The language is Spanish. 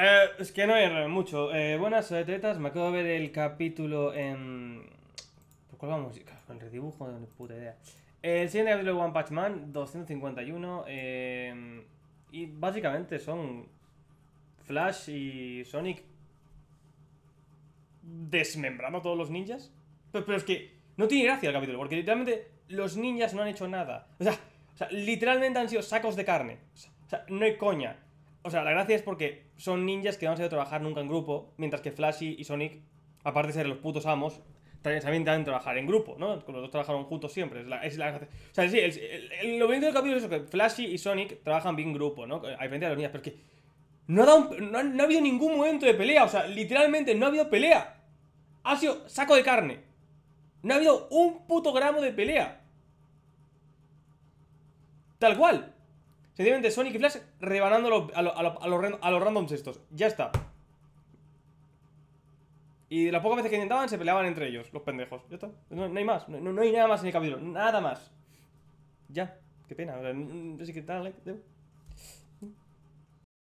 Eh, es que no hay mucho. Eh, buenas, tetas. Me acabo de ver el capítulo en. ¿Por cuál vamos? Con redibujo, no puta idea. Eh, el siguiente capítulo de One Punch Man, 251. y básicamente son Flash y Sonic desmembrando a todos los ninjas. Pero, es que no tiene gracia el capítulo, porque literalmente los ninjas no han hecho nada. o sea literalmente han sido sacos de carne. O sea, no hay coña. O sea, la gracia es porque son ninjas que no han sabido trabajar nunca en grupo, mientras que Flashy y Sonic, aparte de ser los putos amos, también saben trabajar en grupo, ¿no? los dos trabajaron juntos siempre. Es la, es la... o sea, sí, el, lo bonito del capítulo es eso, que Flashy y Sonic trabajan bien en grupo, ¿no? hay diferencia de los ninjas, pero es que no ha, no, no ha habido ningún momento de pelea, o sea, literalmente no ha habido pelea. Ha sido saco de carne. No ha habido un puto gramo de pelea. Tal cual. Sencillamente Sonic y Flash rebanando a, los randoms estos. Ya está. Y de las pocas veces que intentaban, se peleaban entre ellos, los pendejos. Ya está. No, hay más. No, hay nada más en el capítulo. Nada más. Ya. Qué pena.